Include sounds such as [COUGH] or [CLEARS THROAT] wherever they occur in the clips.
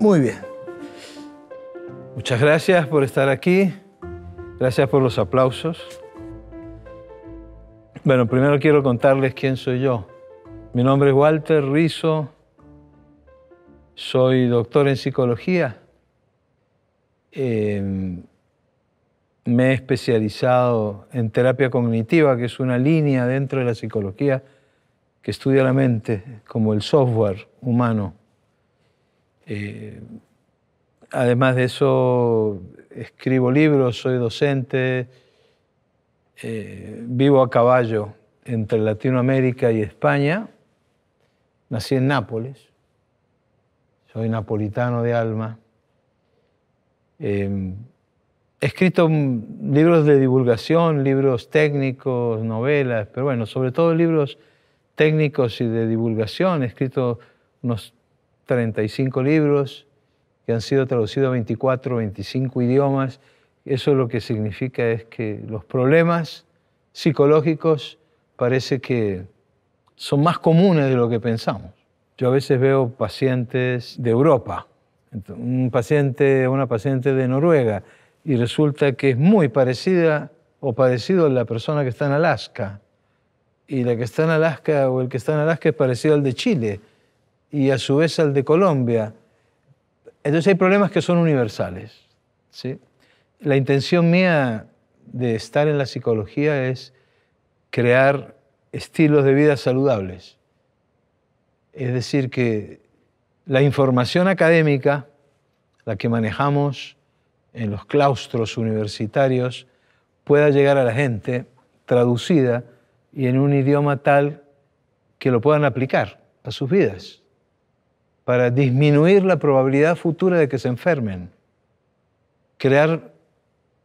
Muy bien. Muchas gracias por estar aquí. Gracias por los aplausos. Bueno, primero quiero contarles quién soy yo. Mi nombre es Walter Rizzo. Soy doctor en psicología. Em, me he especializado en terapia cognitiva, que es una línea dentro de la psicología que estudia la mente como el software humano. Eh, además de eso, escribo libros, soy docente, eh, vivo a caballo entre Latinoamérica y España. Nací en Nápoles, soy napolitano de alma. Em, he escrito libros de divulgación, libros técnicos, novelas, pero bueno, sobre todo libros técnicos y de divulgación. He escrito unos 35 libros que han sido traducidos a 24, 25 idiomas. Eso lo que significa es que los problemas psicológicos parece que son más comunes de lo que pensamos. Yo a veces veo pacientes de Europa, un paciente, una paciente de Noruega, y resulta que es muy parecida o parecido a la persona que está en Alaska. Y la que está en Alaska o el que está en Alaska es parecido al de Chile y a su vez al de Colombia. Entonces hay problemas que son universales. ¿sí? La intención mía de estar en la psicología es crear estilos de vida saludables. Es decir, que la información académica, la que manejamos en los claustros universitarios pueda llegar a la gente traducida y en un idioma tal que lo puedan aplicar a sus vidas, para disminuir la probabilidad futura de que se enfermen, crear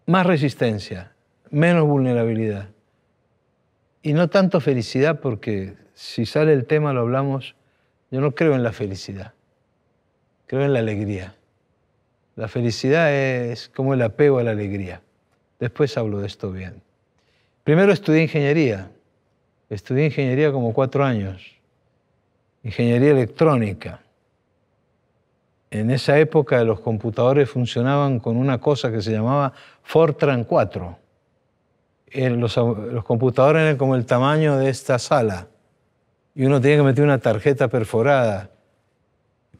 más resistencia, menos vulnerabilidad y no tanto felicidad, porque si sale el tema lo hablamos, yo no creo en la felicidad, creo en la alegría. La felicidad es como el apego a la alegría. Después hablo de esto bien. Primero estudié ingeniería. Estudié ingeniería como cuatro años. Ingeniería electrónica. En esa época los computadores funcionaban con una cosa que se llamaba Fortran 4. Los, computadores eran como el tamaño de esta sala y uno tenía que meter una tarjeta perforada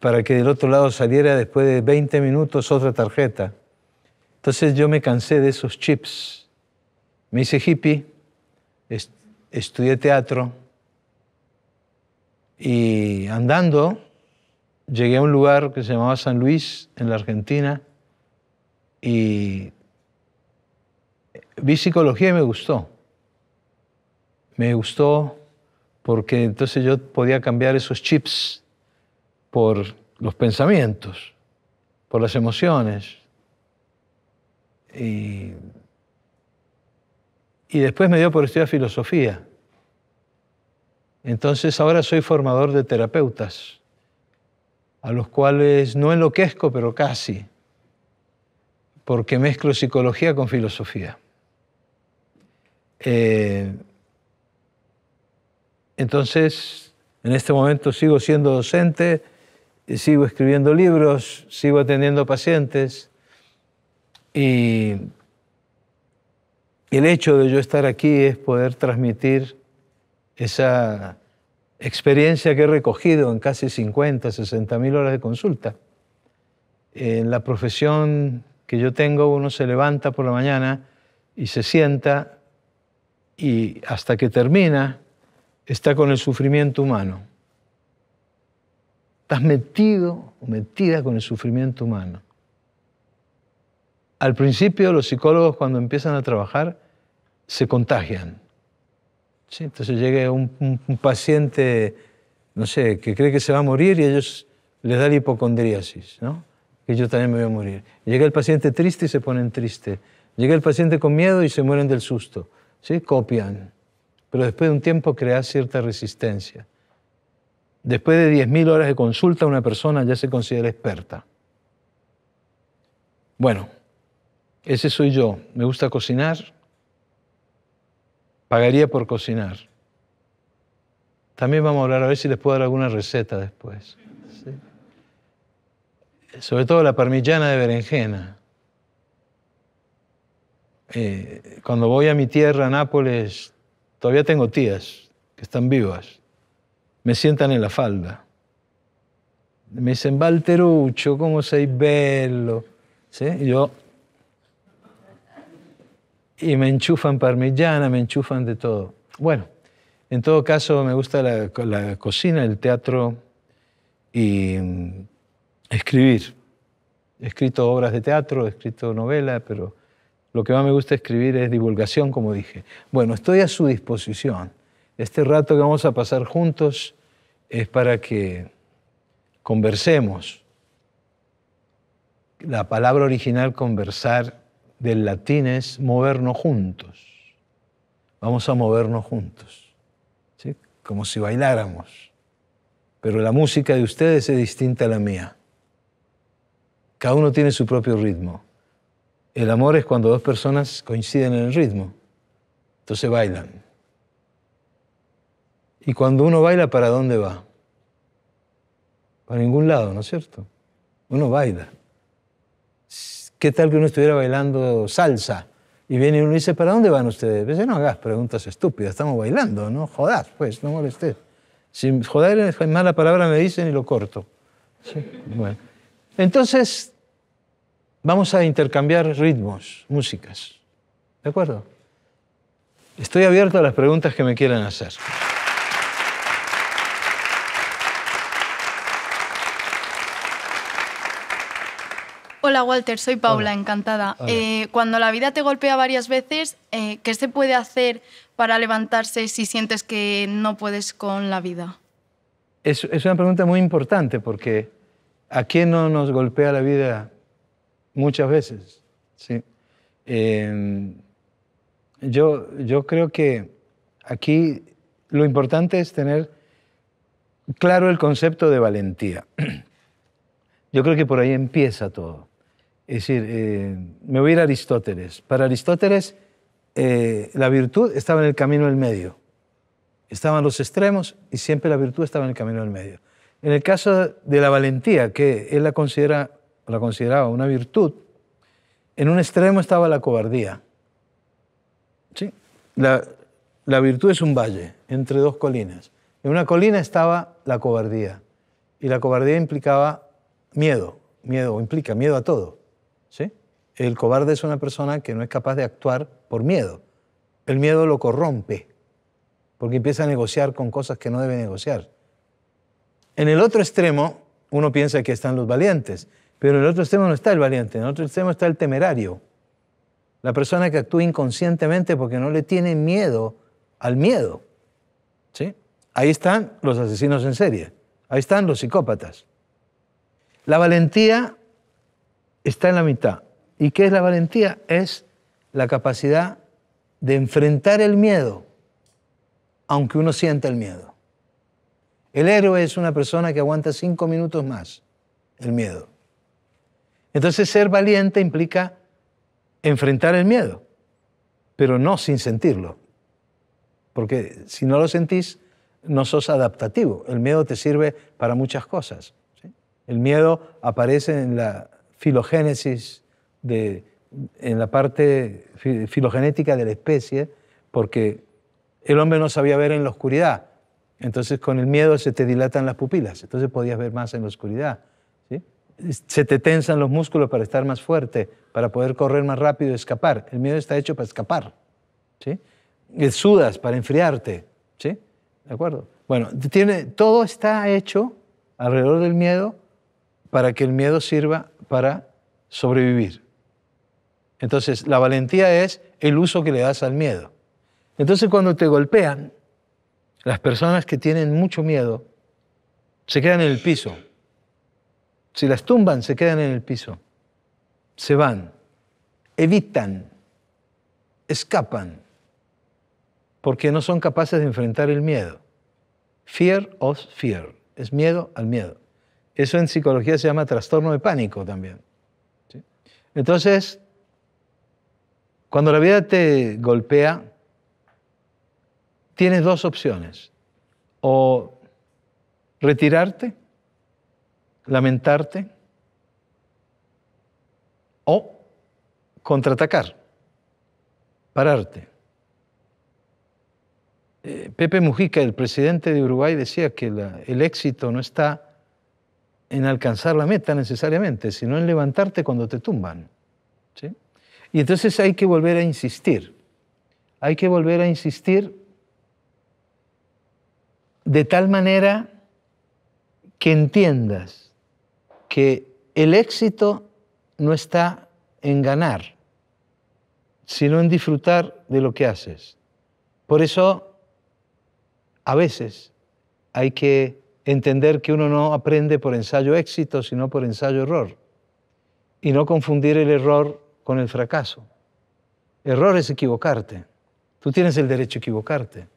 para que del otro lado saliera después de 20 minutos otra tarjeta. Entonces yo me cansé de esos chips. Me hice hippie, estudié teatro y andando llegué a un lugar que se llamaba San Luis, en la Argentina, y vi psicología y me gustó. Me gustó porque entonces yo podía cambiar esos chips por los pensamientos, por las emociones. Y, después me dio por estudiar filosofía. Entonces ahora soy formador de terapeutas, a los cuales no enloquezco, pero casi, porque mezclo psicología con filosofía. Eh, entonces, en este momento sigo siendo docente, sigo escribiendo libros, sigo atendiendo pacientes y el hecho de yo estar aquí es poder transmitir esa experiencia que he recogido en casi 50, 60 mil horas de consulta. En la profesión que yo tengo, uno se levanta por la mañana y se sienta y hasta que termina está con el sufrimiento humano. Estás metido o metida con el sufrimiento humano. Al principio los psicólogos cuando empiezan a trabajar se contagian. Entonces llega un, paciente, no sé, que cree que se va a morir y ellos les da la hipocondriasis, ¿no? que yo también me voy a morir. Llega el paciente triste y se ponen triste. Llega el paciente con miedo y se mueren del susto. ¿sí? Copian. Pero después de un tiempo crea cierta resistencia. Después de 10.000 horas de consulta, una persona ya se considera experta. Bueno, ese soy yo. Me gusta cocinar. Pagaría por cocinar. También vamos a hablar a ver si les puedo dar alguna receta después. Sobre todo la parmigiana de berenjena. Eh, cuando voy a mi tierra, Nápoles, todavía tengo tías que están vivas me sientan en la falda. Me dicen, Valterucho, cómo soy bello. ¿Sí? yo. Y me enchufan parmigiana, me enchufan de todo. Bueno, en todo caso, me gusta la, cocina, el teatro y mm, escribir. He escrito obras de teatro, he escrito novelas, pero lo que más me gusta escribir es divulgación, como dije. Bueno, estoy a su disposición este rato que vamos a pasar juntos es para que conversemos. La palabra original conversar del latín es movernos juntos. Vamos a movernos juntos, ¿sí? como si bailáramos. Pero la música de ustedes es distinta a la mía. Cada uno tiene su propio ritmo. El amor es cuando dos personas coinciden en el ritmo. Entonces bailan. Y cuando uno baila, ¿para dónde va? Para ningún lado, ¿no es cierto? Uno baila. ¿Qué tal que uno estuviera bailando salsa? Y viene uno y dice, ¿para dónde van ustedes? Dice, pues, no hagas preguntas estúpidas, estamos bailando, no jodas, pues, no molestes. Si joder es mala palabra, me dicen y lo corto. Bueno. Entonces, vamos a intercambiar ritmos, músicas. ¿De acuerdo? Estoy abierto a las preguntas que me quieran hacer. Hola Walter, soy Paula, encantada. Eh, cuando la vida te golpea varias veces, eh, ¿qué se puede hacer para levantarse si sientes que no puedes con la vida? Es, una pregunta muy importante porque ¿a quién no nos golpea la vida muchas veces? ¿Sí? Em, yo, yo creo que aquí lo importante es tener claro el concepto de valentía. [CLEARS THROAT] Yo creo que por ahí empieza todo. Es decir, eh, me voy a ir a Aristóteles. Para Aristóteles, eh, la virtud estaba en el camino del medio. Estaban los extremos y siempre la virtud estaba en el camino del medio. En el caso de la valentía, que él la, consideraba una virtud, en un extremo estaba la cobardía. ¿Sí? La, la virtud es un valle entre dos colinas. En una colina estaba la cobardía y la cobardía implicaba miedo, miedo implica miedo a todo. El cobarde es una persona que no es capaz de actuar por miedo. El miedo lo corrompe, porque empieza a negociar con cosas que no debe negociar. En el otro extremo, uno piensa que están los valientes, pero en el otro extremo no está el valiente, en el otro extremo está el temerario. La persona que actúa inconscientemente porque no le tiene miedo al miedo. ¿Sí? Ahí están los asesinos en serie, ahí están los psicópatas. La valentía está en la mitad, ¿Y qué es la valentía? Es la capacidad de enfrentar el miedo, aunque uno sienta el miedo. El héroe es una persona que aguanta cinco minutos más el miedo. Entonces ser valiente implica enfrentar el miedo, pero no sin sentirlo. Porque si no lo sentís, no sos adaptativo. El miedo te sirve para muchas cosas. El miedo aparece en la filogénesis de, en la parte filogenética de la especie, porque el hombre no sabía ver en la oscuridad. Entonces con el miedo se te dilatan las pupilas, entonces podías ver más en la oscuridad. Se te tensan los músculos para estar más fuerte, para poder correr más rápido y escapar. El miedo está hecho para escapar. ¿sí? Eh, sudas para enfriarte. ¿sí? ¿De acuerdo? Bueno, tiene, todo está hecho alrededor del miedo para que el miedo sirva para sobrevivir. Entonces, la valentía es el uso que le das al miedo. Entonces, cuando te golpean, las personas que tienen mucho miedo se quedan en el piso. Si las tumban, se quedan en el piso. Se van, evitan, escapan, porque no son capaces de enfrentar el miedo. Fear of fear, es miedo al miedo. Eso en psicología se llama trastorno de pánico también. Entonces, cuando la vida te golpea, tienes dos opciones. O retirarte, lamentarte, o contraatacar, pararte. Eh, Pepe Mujica, el presidente de Uruguay, decía que el éxito no está en alcanzar la meta necesariamente, sino en levantarte cuando te tumban. ¿sí? Y entonces hay que volver a insistir. Hay que volver a insistir de tal manera que entiendas que el éxito no está en ganar, sino en disfrutar de lo que haces. Por eso, a veces hay que entender que uno no aprende por ensayo éxito, sino por ensayo error. Y no confundir el error con el fracaso. Error es equivocarte. Tú tienes el derecho a equivocarte.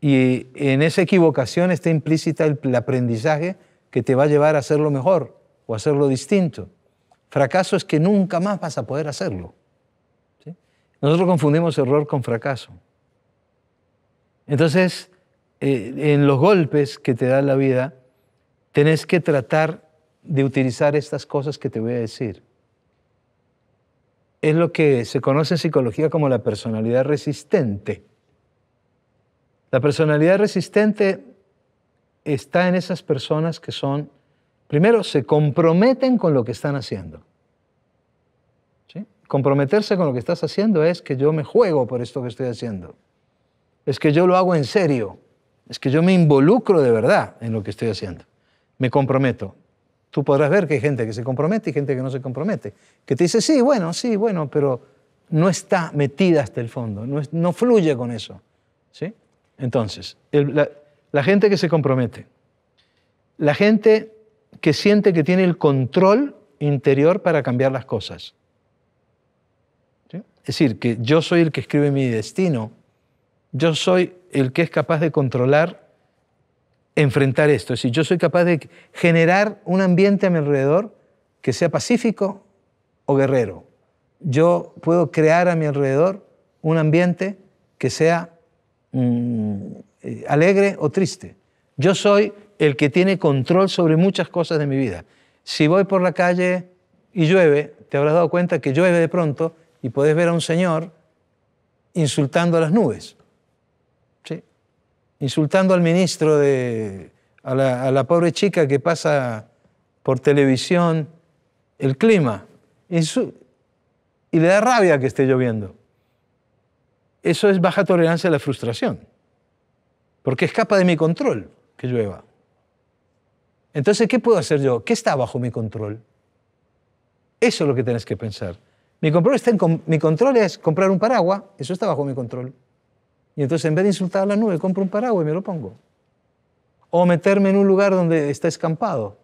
Y en esa equivocación está implícita el, aprendizaje que te va a llevar a hacerlo mejor o a hacerlo distinto. Fracaso es que nunca más vas a poder hacerlo. Nosotros confundimos error con fracaso. Entonces, eh, en los golpes que te da la vida, tenés que tratar de utilizar estas cosas que te voy a decir es lo que se conoce en psicología como la personalidad resistente. La personalidad resistente está en esas personas que son, primero, se comprometen con lo que están haciendo. Comprometerse con lo que estás haciendo es que yo me juego por esto que estoy haciendo. Es que yo lo hago en serio. Es que yo me involucro de verdad en lo que estoy haciendo. Me comprometo. Tú podrás ver que hay gente que se compromete y gente que no se compromete. Que te dice, sí, bueno, sí, bueno, pero no está metida hasta el fondo, no, fluye con eso. ¿sí? Entonces, la, gente que se compromete, la gente que siente que tiene el control interior para cambiar las cosas. Es decir, que yo soy el que escribe mi destino, yo soy el que es capaz de controlar enfrentar esto. Si yo soy capaz de generar un ambiente a mi alrededor que sea pacífico o guerrero. Yo puedo crear a mi alrededor un ambiente que sea mm, eh, alegre o triste. Yo soy el que tiene control sobre muchas cosas de mi vida. Si voy por la calle y llueve, te habrás dado cuenta que llueve de pronto y podés ver a un señor insultando a las nubes insultando al ministro, de, a la, pobre chica que pasa por televisión el clima. Y, le da rabia que esté lloviendo. Eso es baja tolerancia a la frustración, porque escapa de mi control que llueva. Entonces, ¿qué puedo hacer yo? ¿Qué está bajo mi control? Eso es lo que tienes que pensar. Mi control, está mi control es comprar un paraguas, eso está bajo mi control. Y entonces en vez de insultar a la nube, compro un paraguas y me lo pongo. O meterme en un lugar donde está escampado.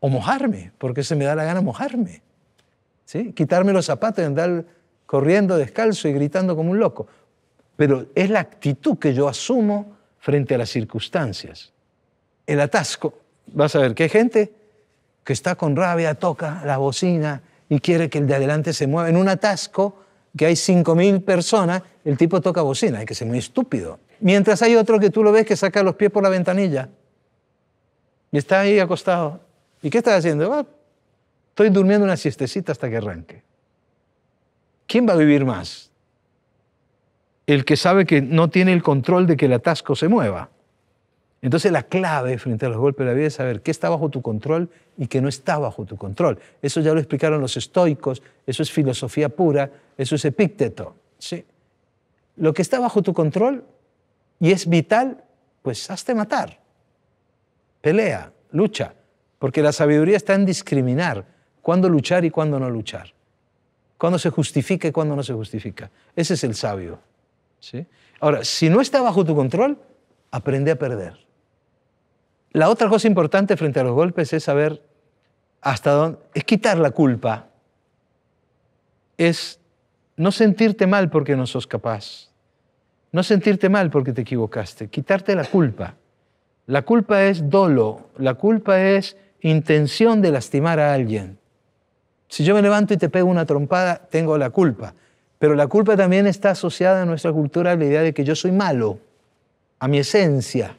O mojarme, porque se me da la gana mojarme. ¿Sí? Quitarme los zapatos y andar corriendo descalzo y gritando como un loco. Pero es la actitud que yo asumo frente a las circunstancias. El atasco. Vas a ver que hay gente que está con rabia, toca la bocina y quiere que el de adelante se mueva. En un atasco que hay 5.000 personas, el tipo toca bocina, hay que ser muy estúpido. Mientras hay otro que tú lo ves que saca los pies por la ventanilla y está ahí acostado. ¿Y qué estás haciendo? Ah, estoy durmiendo una siestecita hasta que arranque. ¿Quién va a vivir más? El que sabe que no tiene el control de que el atasco se mueva. Entonces la clave frente a los golpes de la vida es saber qué está bajo tu control y qué no está bajo tu control. Eso ya lo explicaron los estoicos, eso es filosofía pura, eso es epícteto. Lo que está bajo tu control y es vital, pues hazte matar. Pelea, lucha, porque la sabiduría está en discriminar cuándo luchar y cuándo no luchar, cuándo se justifica y cuándo no se justifica. Ese es el sabio. ¿sí? Ahora, si no está bajo tu control, aprende a perder. La otra cosa importante frente a los golpes es saber hasta dónde, es quitar la culpa, es no sentirte mal porque no sos capaz, no sentirte mal porque te equivocaste, quitarte la culpa. La culpa es dolo, la culpa es intención de lastimar a alguien. Si yo me levanto y te pego una trompada, tengo la culpa. Pero la culpa también está asociada a nuestra cultura a la idea de que yo soy malo, a mi esencia.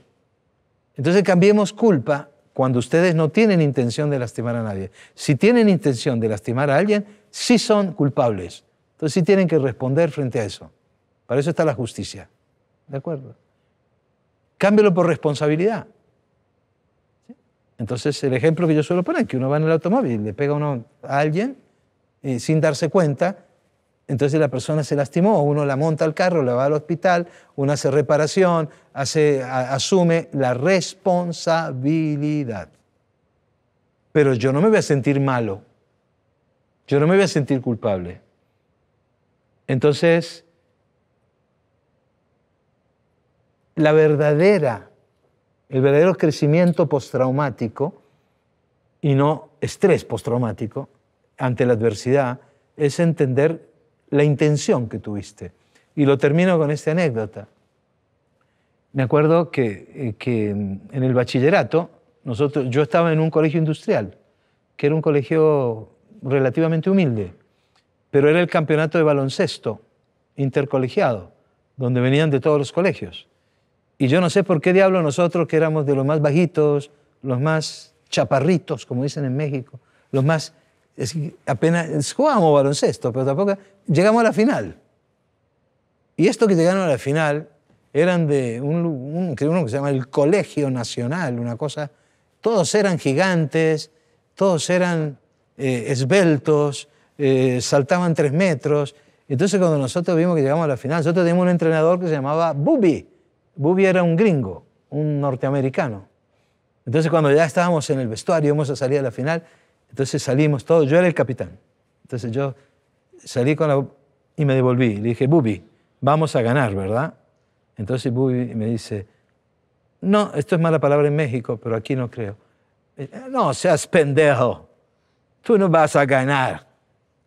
Entonces cambiemos culpa cuando ustedes no tienen intención de lastimar a nadie. Si tienen intención de lastimar a alguien, sí son culpables. Entonces sí tienen que responder frente a eso. Para eso está la justicia. ¿De acuerdo? Cámbielo por responsabilidad. Entonces el ejemplo que yo suelo poner, que uno va en el automóvil, le pega uno a alguien eh, sin darse cuenta, entonces la persona se lastimó, uno la monta al carro, la va al hospital, uno hace reparación, hace, asume la responsabilidad. Pero yo no me voy a sentir malo, yo no me voy a sentir culpable. Entonces, la verdadera, el verdadero crecimiento postraumático y no estrés postraumático ante la adversidad es entender la intención que tuviste. Y lo termino con esta anécdota. Me acuerdo eh, que, en el bachillerato, nosotros, yo estaba en un colegio industrial, que era un colegio relativamente humilde, pero era el campeonato de baloncesto intercolegiado, donde venían de todos los colegios. Y yo no sé por qué diablo nosotros, que éramos de los más bajitos, los más chaparritos, como dicen en México, los más es que apenas jugábamos baloncesto, pero tampoco llegamos a la final. Y esto que llegaron a la final eran de un, uno que se llama el Colegio Nacional, una cosa. Todos eran gigantes, todos eran eh, esbeltos, eh, saltaban tres metros. Entonces, cuando nosotros vimos que llegamos a la final, nosotros teníamos un entrenador que se llamaba Bubi. Bubi era un gringo, un norteamericano. Entonces, cuando ya estábamos en el vestuario, íbamos a salir a la final, entonces salimos todos, yo era el capitán. Entonces yo salí con la, y me devolví. Le dije, Bubi, vamos a ganar, ¿verdad? Entonces Bubi me dice, no, esto es mala palabra en México, pero aquí no creo. Eh, no seas pendejo, tú no vas a ganar,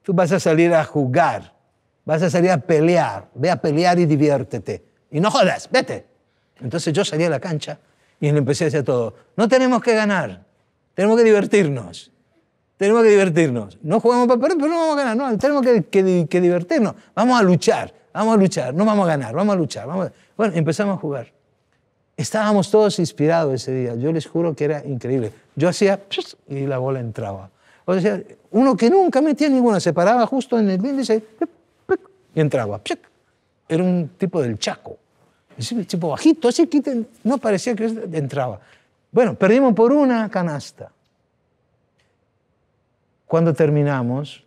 tú vas a salir a jugar, vas a salir a pelear, ve a pelear y diviértete. Y no jodas, vete. Entonces yo salí a la cancha y le empecé a decir todo, no tenemos que ganar, tenemos que divertirnos tenemos que divertirnos. No jugamos para perder, pero no vamos a ganar. tenemos que, divertirnos. Vamos a luchar, vamos a luchar. No vamos a ganar, vamos a luchar. Vamos Bueno, empezamos a jugar. Estábamos todos inspirados ese día. Yo les juro que era increíble. Yo hacía y la bola entraba. O sea, uno que nunca metía ninguna, se paraba justo en el índice y entraba. Era un tipo del Chaco. El tipo bajito, así que no parecía que entraba. Bueno, perdimos por una canasta. Cuando terminamos,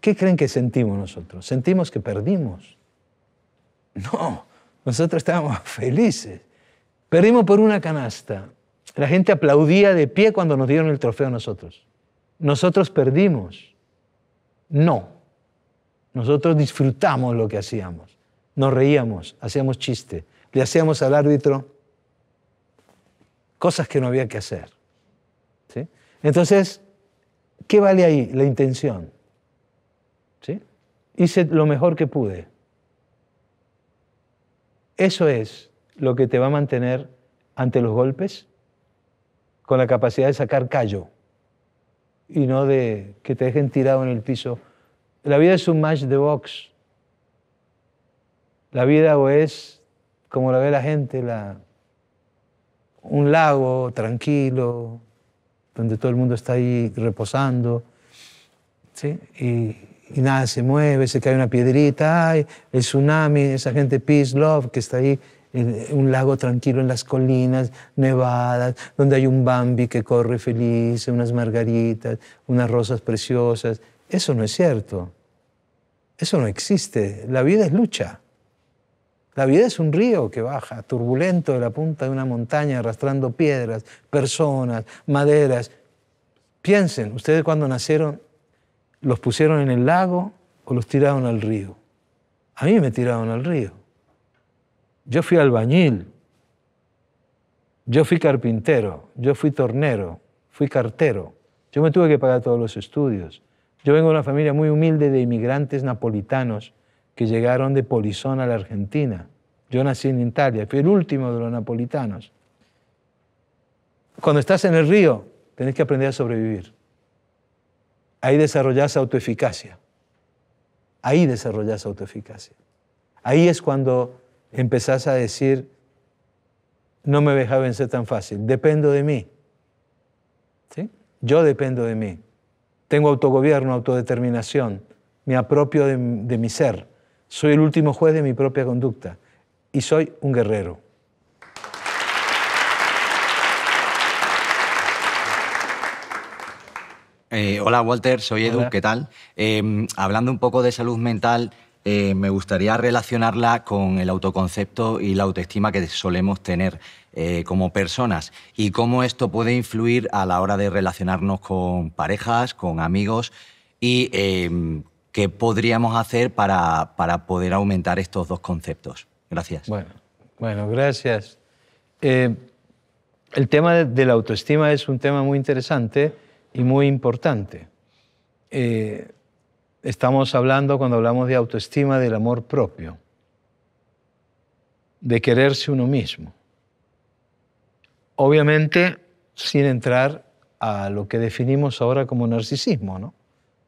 ¿qué creen que sentimos nosotros? Sentimos que perdimos. No, nosotros estábamos [LAUGHS] felices. Perdimos por una canasta. La gente aplaudía de pie cuando nos dieron el trofeo a nosotros. Nosotros perdimos. No. Nosotros disfrutamos lo que hacíamos. Nos reíamos, hacíamos chiste, le hacíamos al árbitro cosas que no había que hacer. ¿sí? Entonces, ¿qué vale ahí? La intención. ¿Sí? Hice lo mejor que pude. Eso es lo que te va a mantener ante los golpes, con la capacidad de sacar callo y no de que te dejen tirado en el piso. La vida es un match de box. La vida es, como la ve la gente, la, un lago tranquilo, donde todo el mundo está ahí reposando, y, nada se mueve, se cae una piedrita, ¡ay! el tsunami, esa gente peace, love, que está ahí en un lago tranquilo en las colinas nevadas, donde hay un Bambi que corre feliz, unas margaritas, unas rosas preciosas. Eso no es cierto. Eso no existe. La vida es lucha. La vida es un río que baja, turbulento de la punta de una montaña, arrastrando piedras, personas, maderas. Piensen, ustedes cuando nacieron, ¿los pusieron en el lago o los tiraron al río? A mí me tiraron al río. Yo fui albañil, yo fui carpintero, yo fui tornero, fui cartero. Yo me tuve que pagar todos los estudios. Yo vengo de una familia muy humilde de inmigrantes napolitanos que llegaron de Polizón a la Argentina. Yo nací en Italia, fui el último de los napolitanos. Cuando estás en el río, tenés que aprender a sobrevivir. Ahí desarrollás autoeficacia. Ahí desarrollás autoeficacia. Ahí es cuando empezás a decir, no me deja vencer tan fácil, dependo de mí. ¿Sí? Yo dependo de mí. Tengo autogobierno, autodeterminación, me apropio de, de mi ser. Soy el último juez de mi propia conducta y soy un guerrero. Eh, hola Walter, soy Edu, ¿qué tal? Em, hablando un poco de salud mental, eh, me gustaría relacionarla con el autoconcepto y la autoestima que solemos tener eh, como personas y cómo esto puede influir a la hora de relacionarnos con parejas, con amigos y em, ¿Qué podríamos hacer para, para poder aumentar estos dos conceptos? Gracias. Bueno, bueno gracias. Eh, el tema de la autoestima es un tema muy interesante y muy importante. Eh, estamos hablando, cuando hablamos de autoestima, del amor propio, de quererse uno mismo. Obviamente, sin entrar a lo que definimos ahora como narcisismo, ¿no?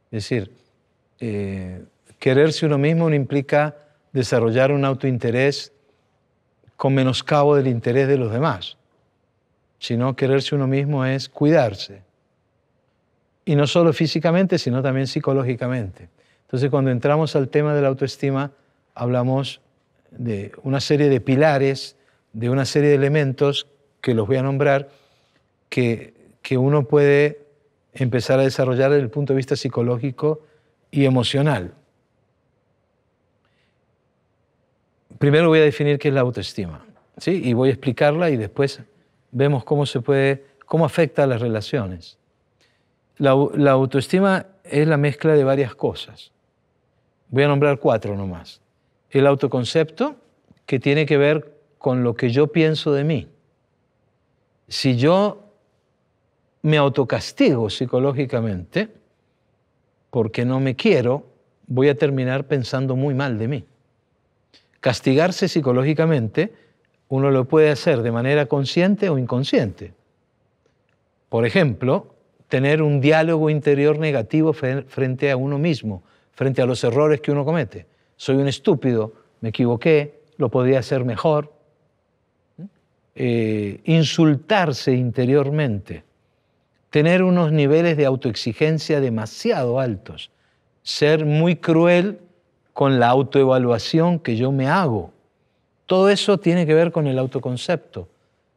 Es decir, eh, quererse uno mismo no implica desarrollar un autointerés con menoscabo del interés de los demás, sino quererse uno mismo es cuidarse. Y no solo físicamente, sino también psicológicamente. Entonces, cuando entramos al tema de la autoestima, hablamos de una serie de pilares, de una serie de elementos que los voy a nombrar, que, que uno puede empezar a desarrollar desde el punto de vista psicológico y emocional. Primero voy a definir qué es la autoestima, ¿sí? Y voy a explicarla y después vemos cómo se puede, cómo afecta a las relaciones. La, la autoestima es la mezcla de varias cosas. Voy a nombrar cuatro nomás. El autoconcepto, que tiene que ver con lo que yo pienso de mí. Si yo me autocastigo psicológicamente, porque no me quiero, voy a terminar pensando muy mal de mí. Castigarse psicológicamente uno lo puede hacer de manera consciente o inconsciente. Por ejemplo, tener un diálogo interior negativo frente a uno mismo, frente a los errores que uno comete. Soy un estúpido, me equivoqué, lo podría hacer mejor. ¿Mm? Eh, insultarse interiormente tener unos niveles de autoexigencia demasiado altos, ser muy cruel con la autoevaluación que yo me hago. Todo eso tiene que ver con el autoconcepto.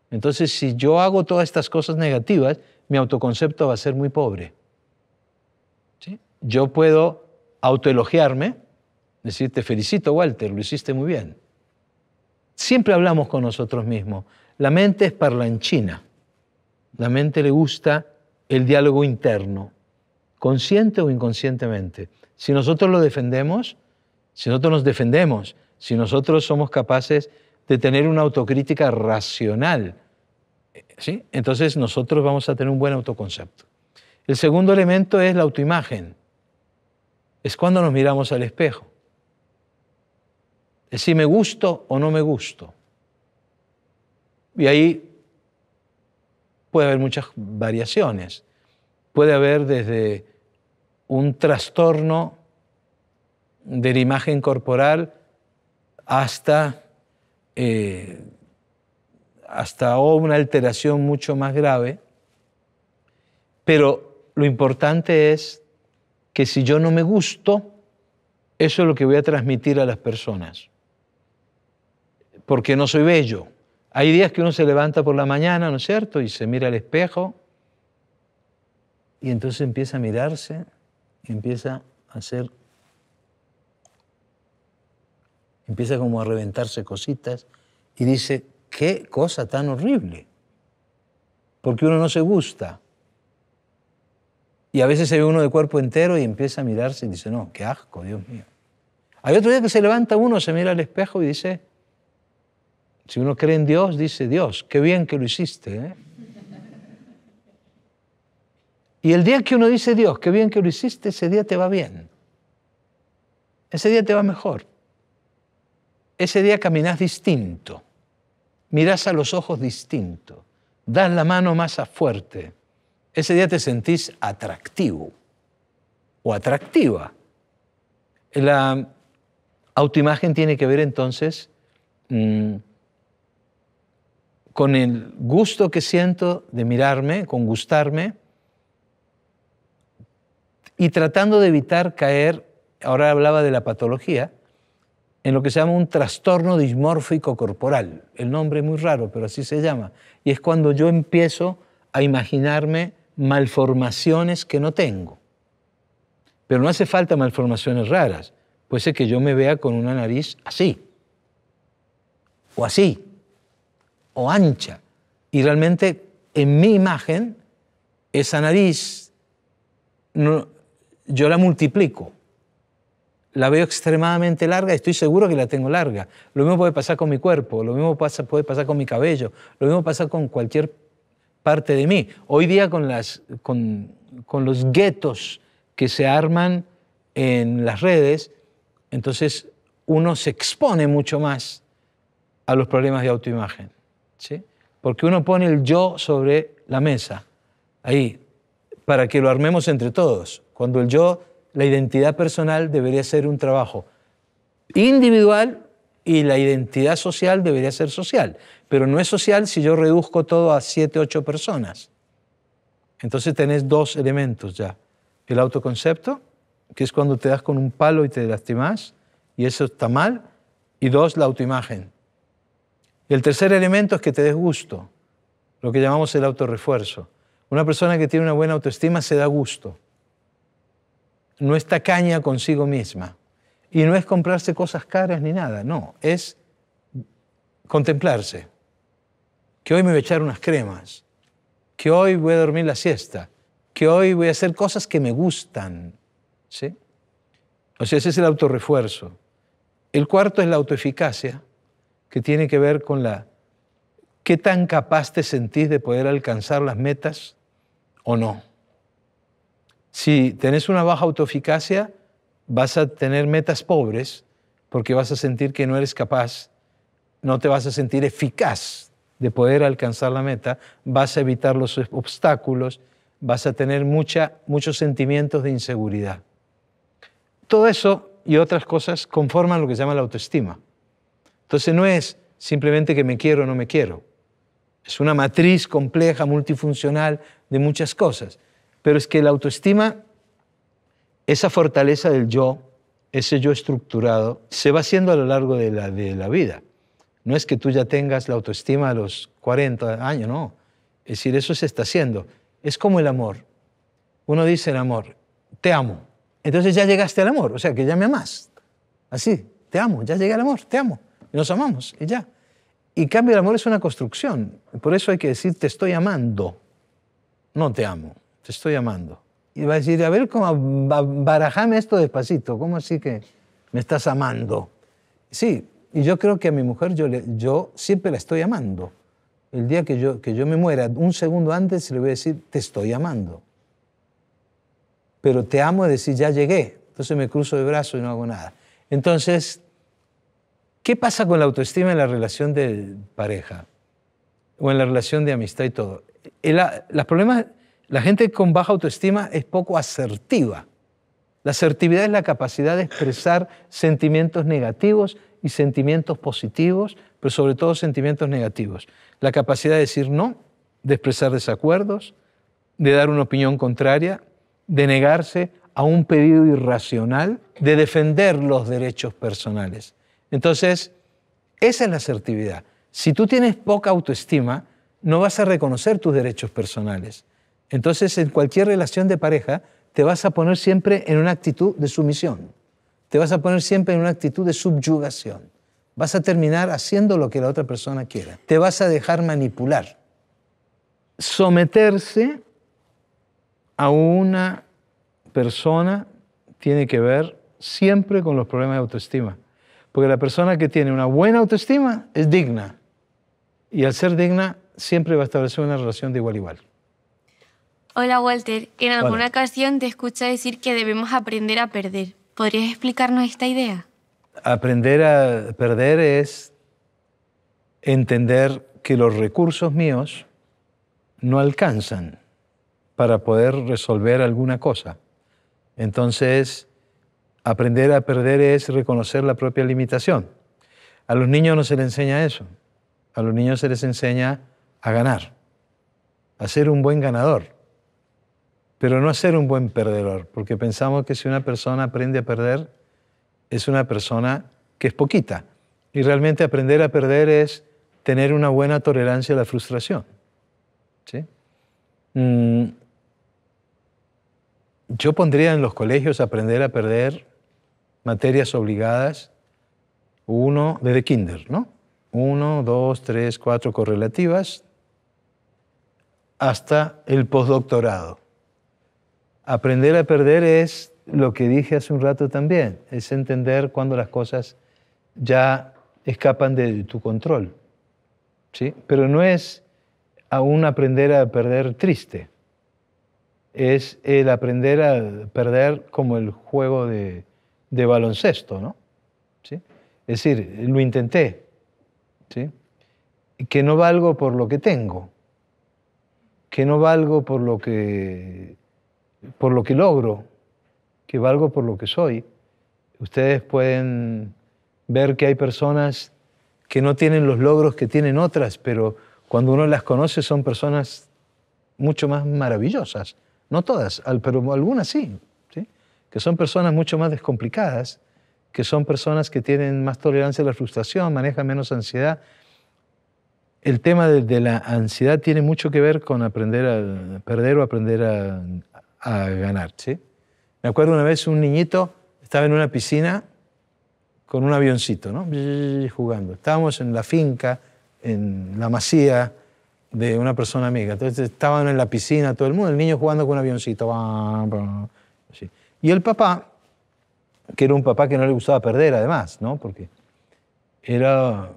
Entonces, si yo hago todas estas cosas negativas, mi autoconcepto va a ser muy pobre. Yo puedo autoelogiarme, decirte, felicito Walter, lo hiciste muy bien. Siempre hablamos con nosotros mismos. La mente es parlanchina. La mente le gusta el diálogo interno, consciente o inconscientemente. Si nosotros lo defendemos, si nosotros nos defendemos, si nosotros somos capaces de tener una autocrítica racional, ¿sí? entonces nosotros vamos a tener un buen autoconcepto. El segundo elemento es la autoimagen. Es cuando nos miramos al espejo. Es si me gusto o no me gusto. Y ahí puede haber muchas variaciones. Puede haber desde un trastorno de la imagen corporal hasta, eh, hasta una alteración mucho más grave. Pero lo importante es que si yo no me gusto, eso es lo que voy a transmitir a las personas. Porque no soy bello hay días que uno se levanta por la mañana, ¿no es cierto? Y se mira al espejo y entonces empieza a mirarse y empieza a hacer, empieza como a reventarse cositas y dice, qué cosa tan horrible, porque uno no se gusta. Y a veces se ve uno de cuerpo entero y empieza a mirarse y dice, no, qué asco, Dios mío. Hay otro día que se levanta uno, se mira al espejo y dice, si uno cree en Dios, dice Dios, qué bien que lo hiciste. ¿eh?". Y el día que uno dice Dios, qué bien que lo hiciste, ese día te va bien. Ese día te va mejor. Ese día caminas distinto, miras a los ojos distinto, das la mano más fuerte. Ese día te sentís atractivo o atractiva. La mm, autoimagen tiene que ver entonces mm, con el gusto que siento de mirarme, con gustarme, y tratando de evitar caer, ahora hablaba de la patología, en lo que se llama un trastorno dismórfico corporal. El nombre es muy raro, pero así se llama. Y es cuando yo empiezo a imaginarme malformaciones que no tengo. Pero no hace falta malformaciones raras. Puede ser que yo me vea con una nariz así, o así, o ancha. Y realmente en mi imagen, esa nariz, no, yo la multiplico. La veo extremadamente larga y estoy seguro que la tengo larga. Lo mismo puede pasar con mi cuerpo, lo mismo pasa, puede pasar con mi cabello, lo mismo pasa con cualquier parte de mí. Hoy día con, las, con los guetos que se arman en las redes, entonces uno se expone mucho más a los problemas de autoimagen porque uno pone el yo sobre la mesa, ahí, para que lo armemos entre todos. Cuando el yo, la identidad personal debería ser un trabajo individual y la identidad social debería ser social. Pero no es social si yo reduzco todo a siete, ocho personas. Entonces tenés dos elementos ya. El autoconcepto, que es cuando te das con un palo y te lastimas, y eso está mal. Y dos, la autoimagen, y el tercer elemento es que te des gusto, lo que llamamos el autorrefuerzo. Una persona que tiene una buena autoestima se da gusto. No está caña consigo misma. Y no es comprarse cosas caras ni nada, no, es contemplarse. Que hoy me voy a echar unas cremas, que hoy voy a dormir la siesta, que hoy voy a hacer cosas que me gustan. ¿sí? O sea, ese es el autorrefuerzo. El cuarto es la autoeficacia, que tiene que ver con la qué tan capaz te sentís de poder alcanzar las metas o no. Si tenés una baja autoeficacia, vas a tener metas pobres porque vas a sentir que no eres capaz, no te vas a sentir eficaz de poder alcanzar la meta, vas a evitar los obstáculos, vas a tener muchos sentimientos de inseguridad. Todo eso y otras cosas conforman lo que se llama la autoestima. Entonces no es simplemente que me quiero o no me quiero. Es una matriz compleja, multifuncional de muchas cosas. Pero es que la autoestima, esa fortaleza del yo, ese yo estructurado, se va haciendo a lo largo de la, vida. No es que tú ya tengas la autoestima a los 40 años, no. Es decir, eso se está haciendo. Es como el amor. Uno dice el amor, te amo. Entonces ya llegaste al amor, o sea que ya me amas. Así, te amo, ya llegué al amor, te amo y nos amamos y ya. Y cambio el amor es una construcción. Por eso hay que decir, te estoy amando. No te amo, te estoy amando. Y va a decir, a ver, cómo barajame esto despacito. ¿Cómo así que me estás amando? Sí, y yo creo que a mi mujer yo, yo siempre la estoy amando. El día que yo, que yo me muera, un segundo antes le voy a decir, te estoy amando. Pero te amo es decir, ya llegué. Entonces me cruzo de brazo y no hago nada. Entonces, ¿Qué pasa con la autoestima en la relación de pareja? O en la relación de amistad y todo. La, problemas, la gente con baja autoestima es poco asertiva. La asertividad es la capacidad de expresar sentimientos negativos y sentimientos positivos, pero sobre todo sentimientos negativos. La capacidad de decir no, de expresar desacuerdos, de dar una opinión contraria, de negarse a un pedido irracional, de defender los derechos personales. Entonces, esa es la asertividad. Si tú tienes poca autoestima, no vas a reconocer tus derechos personales. Entonces, en cualquier relación de pareja, te vas a poner siempre en una actitud de sumisión. Te vas a poner siempre en una actitud de subyugación. Vas a terminar haciendo lo que la otra persona quiera. Te vas a dejar manipular. Someterse a una persona tiene que ver siempre con los problemas de autoestima. Porque la persona que tiene una buena autoestima es digna. Y al ser digna, siempre va a establecer una relación de igual a igual. Hola Walter, en alguna ocasión te escucha decir que debemos aprender a perder. ¿Podrías explicarnos esta idea? Aprender a perder es entender que los recursos míos no alcanzan para poder resolver alguna cosa. Entonces, Aprender a perder es reconocer la propia limitación. A los niños no se les enseña eso. A los niños se les enseña a ganar, a ser un buen ganador, pero no a ser un buen perdedor, porque pensamos que si una persona aprende a perder, es una persona que es poquita. Y realmente aprender a perder es tener una buena tolerancia a la frustración. Mm, yo pondría en los colegios aprender a perder materias obligadas, uno desde kinder, ¿no? Uno, dos, tres, cuatro correlativas, hasta el postdoctorado. Aprender a perder es lo que dije hace un rato también, es entender cuando las cosas ya escapan de tu control. ¿sí? Pero no es aún aprender a perder triste, es el aprender a perder como el juego de, de baloncesto, ¿no? ¿Sí? Es decir, lo intenté, ¿sí? Que no valgo por lo que tengo, que no valgo por lo que, por lo que logro, que valgo por lo que soy. Ustedes pueden ver que hay personas que no tienen los logros que tienen otras, pero cuando uno las conoce son personas mucho más maravillosas. No todas, pero algunas sí que son personas mucho más descomplicadas, que son personas que tienen más tolerancia a la frustración, manejan menos ansiedad. El tema de, la ansiedad tiene mucho que ver con aprender a perder o aprender a, ganar. ¿sí? Me acuerdo una vez un niñito estaba en una piscina con un avioncito, ¿no? jugando. Estábamos en la finca, en la masía de una persona amiga. Entonces estaban en la piscina todo el mundo, el niño jugando con un avioncito. Así. Y el papá, que era un papá que no le gustaba perder además, ¿no? Porque era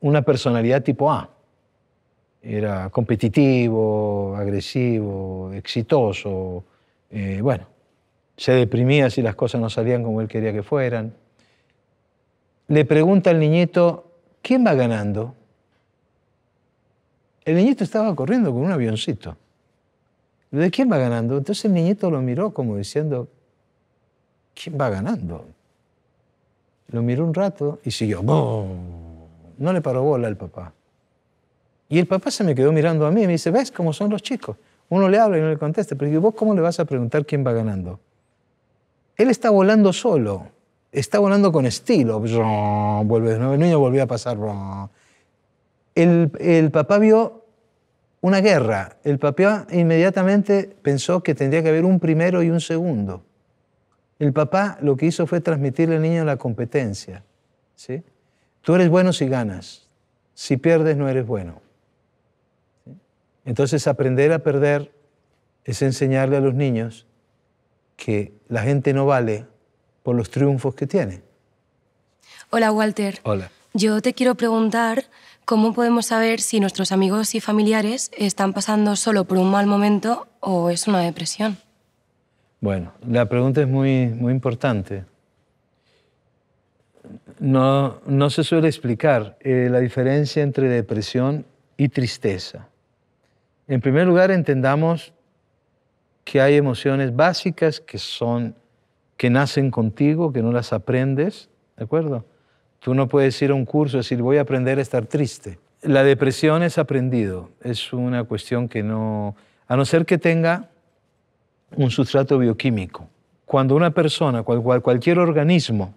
una personalidad tipo A. Era competitivo, agresivo, exitoso. Eh, bueno, se deprimía si las cosas no salían como él quería que fueran. Le pregunta al niñito, ¿quién va ganando? El niñito estaba corriendo con un avioncito. ¿De quién va ganando? Entonces el niñito lo miró como diciendo, ¿quién va ganando? Lo miró un rato y siguió. No le paró bola al papá. Y el papá se me quedó mirando a mí y me dice, ¿ves cómo son los chicos? Uno le habla y no le contesta, pero digo, ¿vos cómo le vas a preguntar quién va ganando? Él está volando solo, está volando con estilo. Vuelve, el niño volvió a pasar. El, el papá vio una guerra. El papá inmediatamente pensó que tendría que haber un primero y un segundo. El papá lo que hizo fue transmitirle al niño la competencia. ¿sí? Tú eres bueno si ganas, si pierdes no eres bueno. Entonces aprender a perder es enseñarle a los niños que la gente no vale por los triunfos que tiene. Hola Walter. Hola. Yo te quiero preguntar ¿Cómo podemos saber si nuestros amigos y familiares están pasando solo por un mal momento o es una depresión? Bueno, la pregunta es muy, muy importante. No, no se suele explicar eh, la diferencia entre depresión y tristeza. En primer lugar, entendamos que hay emociones básicas que son que nacen contigo, que no las aprendes, ¿de acuerdo? Tú no puedes ir a un curso y decir, voy a aprender a estar triste. La depresión es aprendido, es una cuestión que no, a no ser que tenga un sustrato bioquímico. Cuando una persona, cual, cualquier organismo,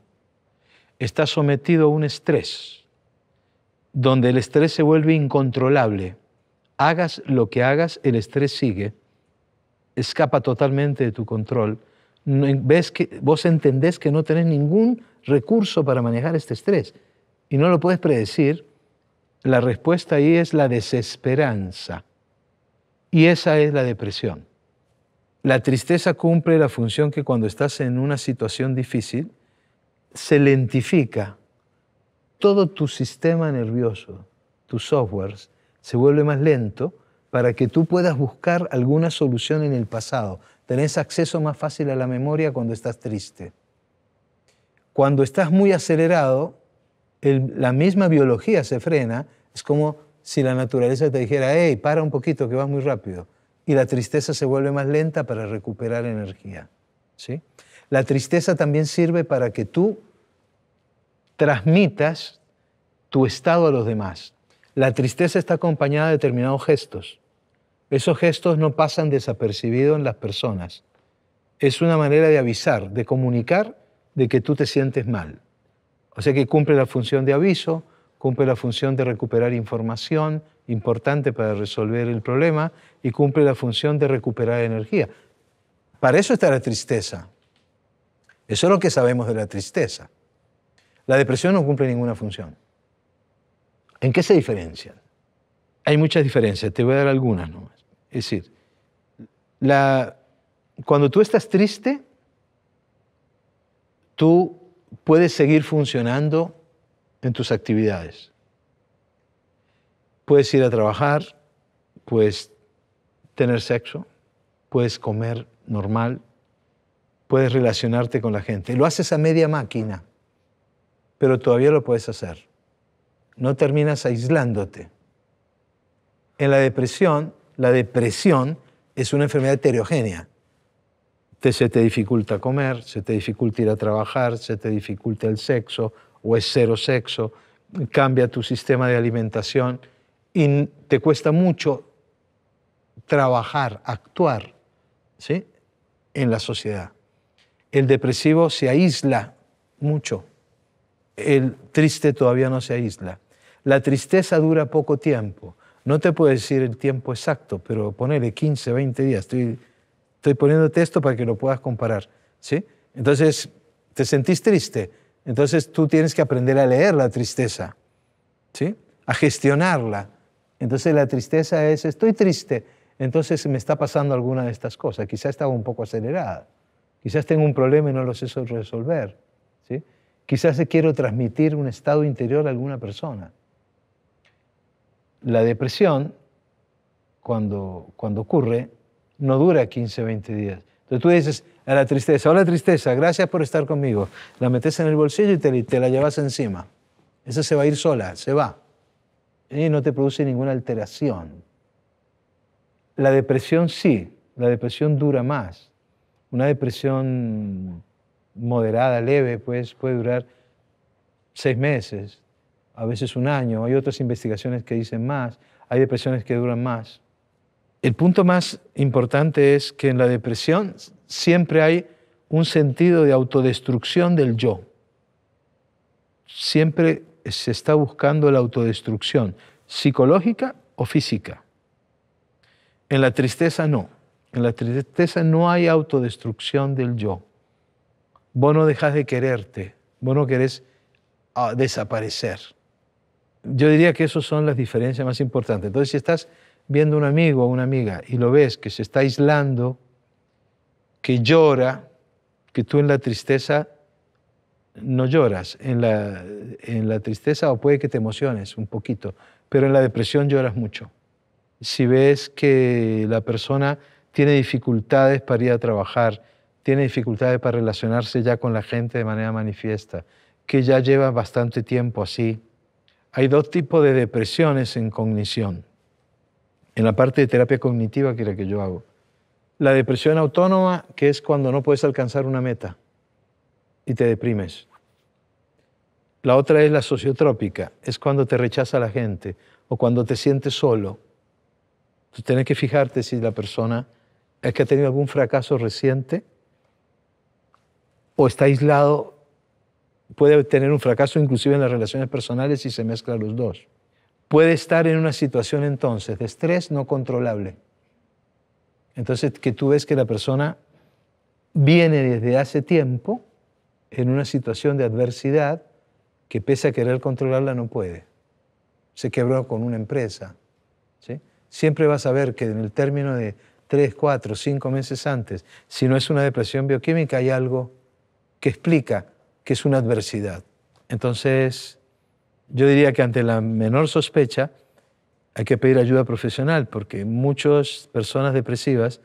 está sometido a un estrés, donde el estrés se vuelve incontrolable, hagas lo que hagas, el estrés sigue, escapa totalmente de tu control, ves que, vos entendés que no tenés ningún recurso para manejar este estrés y no lo puedes predecir, la respuesta ahí es la desesperanza. Y esa es la depresión. La tristeza cumple la función que cuando estás en una situación difícil, se lentifica todo tu sistema nervioso, tus softwares, se vuelve más lento para que tú puedas buscar alguna solución en el pasado. Tenés acceso más fácil a la memoria cuando estás triste. Cuando estás muy acelerado, la misma biología se frena. Es como si la naturaleza te dijera, hey, para un poquito que vas muy rápido. Y la tristeza se vuelve más lenta para recuperar energía. ¿sí? La tristeza también sirve para que tú transmitas tu estado a los demás. La tristeza está acompañada de determinados gestos. Esos gestos no pasan desapercibidos en las personas. Es una manera de avisar, de comunicar de que tú te sientes mal. O sea que cumple la función de aviso, cumple la función de recuperar información importante para resolver el problema y cumple la función de recuperar energía. Para eso está la tristeza. Eso es lo que sabemos de la tristeza. La depresión no cumple ninguna función. ¿En qué se diferencian? Hay muchas diferencias, te voy a dar algunas nomás. Es decir, la, cuando tú estás triste, tú puedes seguir funcionando en tus actividades. Puedes ir a trabajar, puedes tener sexo, puedes comer normal, puedes relacionarte con la gente. Lo haces a media máquina, pero todavía lo puedes hacer. No terminas aislándote. En la depresión, la depresión es una enfermedad heterogénea te, se te dificulta comer, se te dificulta ir a trabajar, se te dificulta el sexo o es cero sexo, cambia tu sistema de alimentación y te cuesta mucho trabajar, actuar en la sociedad. El depresivo se aísla mucho, el triste todavía no se aísla. La tristeza dura poco tiempo. No te puedo decir el tiempo exacto, pero ponele 15, 20 días. Estoy Estoy poniendo texto para que lo puedas comparar. ¿sí? Entonces, te sentís triste. Entonces tú tienes que aprender a leer la tristeza, ¿sí? a gestionarla. Entonces la tristeza es, estoy triste, entonces me está pasando alguna de estas cosas. Quizás estaba un poco acelerada, quizás tengo un problema y no lo sé resolver. ¿sí? Quizás quiero transmitir un estado interior a alguna persona. La depresión, cuando, cuando ocurre, no dura 15, 20 días. Entonces tú dices a la tristeza, hola tristeza, gracias por estar conmigo. La metes en el bolsillo y te, la llevas encima. Esa se va a ir sola, se va. Y no te produce ninguna alteración. La depresión sí, la depresión dura más. Una depresión moderada, leve, pues puede durar seis meses, a veces un año. Hay otras investigaciones que dicen más, hay depresiones que duran más. El punto más importante es que en la depresión siempre hay un sentido de autodestrucción del yo. Siempre se está buscando la autodestrucción, psicológica o física. En la tristeza no. En la tristeza no hay autodestrucción del yo. Vos no dejas de quererte, vos no querés ah, desaparecer. Yo diría que esas son las diferencias más importantes. Entonces, si estás viendo un amigo o una amiga y lo ves que se está aislando, que llora, que tú en la tristeza no lloras, en la, en la tristeza o puede que te emociones un poquito, pero en la depresión lloras mucho. Si ves que la persona tiene dificultades para ir a trabajar, tiene dificultades para relacionarse ya con la gente de manera manifiesta, que ya lleva bastante tiempo así. Hay dos tipos de depresiones en cognición en la parte de terapia cognitiva, que es la que yo hago. La depresión autónoma, que es cuando no puedes alcanzar una meta y te deprimes. La otra es la sociotrópica, es cuando te rechaza la gente o cuando te sientes solo. Tú tienes que fijarte si la persona es que ha tenido algún fracaso reciente o está aislado, puede tener un fracaso inclusive en las relaciones personales si se mezclan los dos puede estar en una situación entonces de estrés no controlable. Entonces, que tú ves que la persona viene desde hace tiempo en una situación de adversidad que pese a querer controlarla no puede. Se quebró con una empresa. ¿sí? Siempre vas a ver que en el término de tres, cuatro, cinco meses antes, si no es una depresión bioquímica, hay algo que explica que es una adversidad. Entonces, yo diría que ante la menor sospecha hay que pedir ayuda profesional, porque muchas personas depresivas,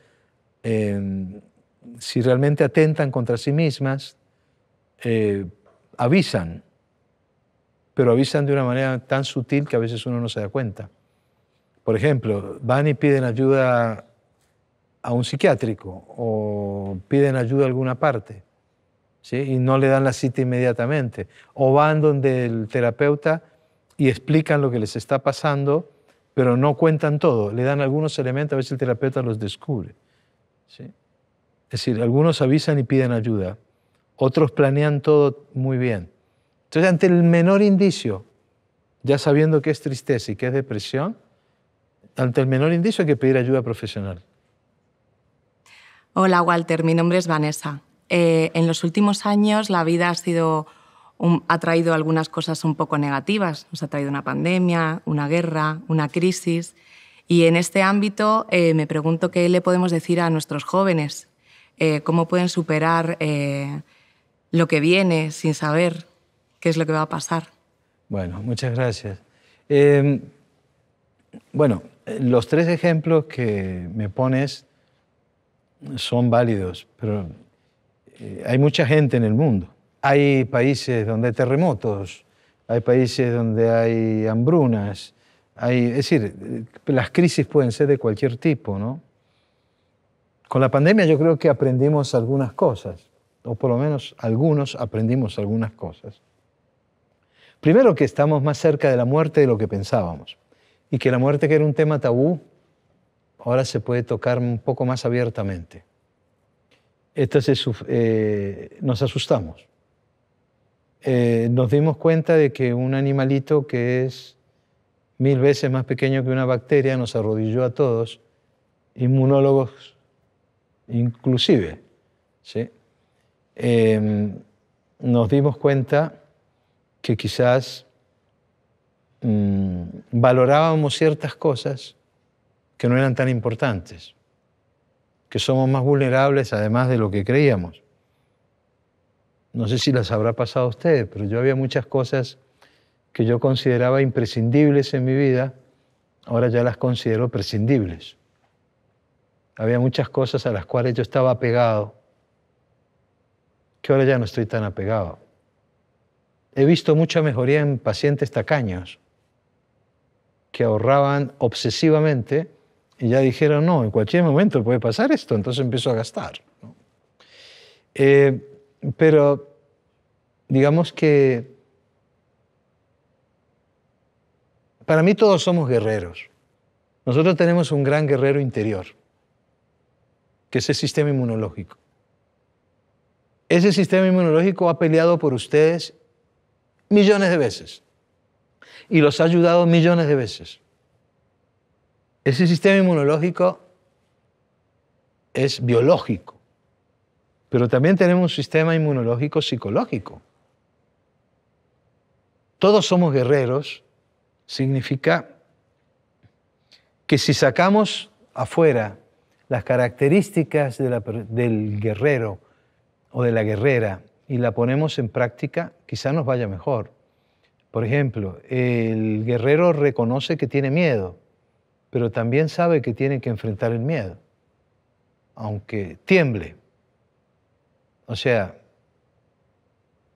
em, si realmente atentan contra sí mismas, eh, avisan, pero avisan de una manera tan sutil que a veces uno no se da cuenta. Por ejemplo, van y piden ayuda a un psiquiátrico o piden ayuda a alguna parte y no le dan la cita inmediatamente. O van donde el terapeuta y explican lo que les está pasando, pero no cuentan todo. Le dan algunos elementos, a veces el terapeuta los descubre. Es decir, algunos avisan y piden ayuda, otros planean todo muy bien. Entonces, ante el menor indicio, ya sabiendo que es tristeza y que es depresión, ante el menor indicio hay que pedir ayuda profesional. Hola Walter, mi nombre es Vanessa. Eh, en los últimos años la vida ha sido ha traído algunas cosas un poco negativas. Nos ha traído una pandemia, una guerra, una crisis. Y en este ámbito eh, me pregunto qué le podemos decir a nuestros jóvenes, eh, cómo pueden superar lo que viene sin saber qué es lo que va a pasar. Bueno, muchas gracias. Em, bueno, los tres ejemplos que me pones son válidos, pero eh, hay mucha gente en el mundo. Hay países donde hay terremotos, hay países donde hay hambrunas, es decir, eh, las crisis pueden ser de cualquier tipo, ¿no? Con la pandemia yo creo que aprendimos algunas cosas, o por lo menos algunos aprendimos algunas cosas. Primero que estamos más cerca de la muerte de lo que pensábamos, y que la muerte que era un tema tabú, ahora se puede tocar un poco más abiertamente. Eh, eh, nos asustamos. Eh, nos dimos cuenta de que un animalito que es mil veces más pequeño que una bacteria nos arrodilló a todos, inmunólogos inclusive. Em, nos dimos cuenta que quizás mm, valorábamos ciertas cosas que no eran tan importantes que somos más vulnerables además de lo que creíamos. No sé si las habrá pasado a ustedes, pero yo había muchas cosas que yo consideraba imprescindibles en mi vida, ahora ya las considero prescindibles. Había muchas cosas a las cuales yo estaba apegado, que ahora ya no estoy tan apegado. He visto mucha mejoría en pacientes tacaños que ahorraban obsesivamente y ya dijeron, no, en cualquier momento puede pasar esto, entonces empiezo a gastar. Eh, pero digamos que para mí todos somos guerreros. Nosotros tenemos un gran guerrero interior, que es el sistema inmunológico. Ese sistema inmunológico ha peleado por ustedes millones de veces y los ha ayudado millones de veces. Ese sistema inmunológico es biológico, pero también tenemos un sistema inmunológico psicológico. Todos somos guerreros significa que si sacamos afuera las características del guerrero o de la guerrera y la ponemos en práctica, quizá nos vaya mejor. Por ejemplo, el guerrero reconoce que tiene miedo, pero también sabe que tiene que enfrentar el miedo, aunque tiemble. O sea,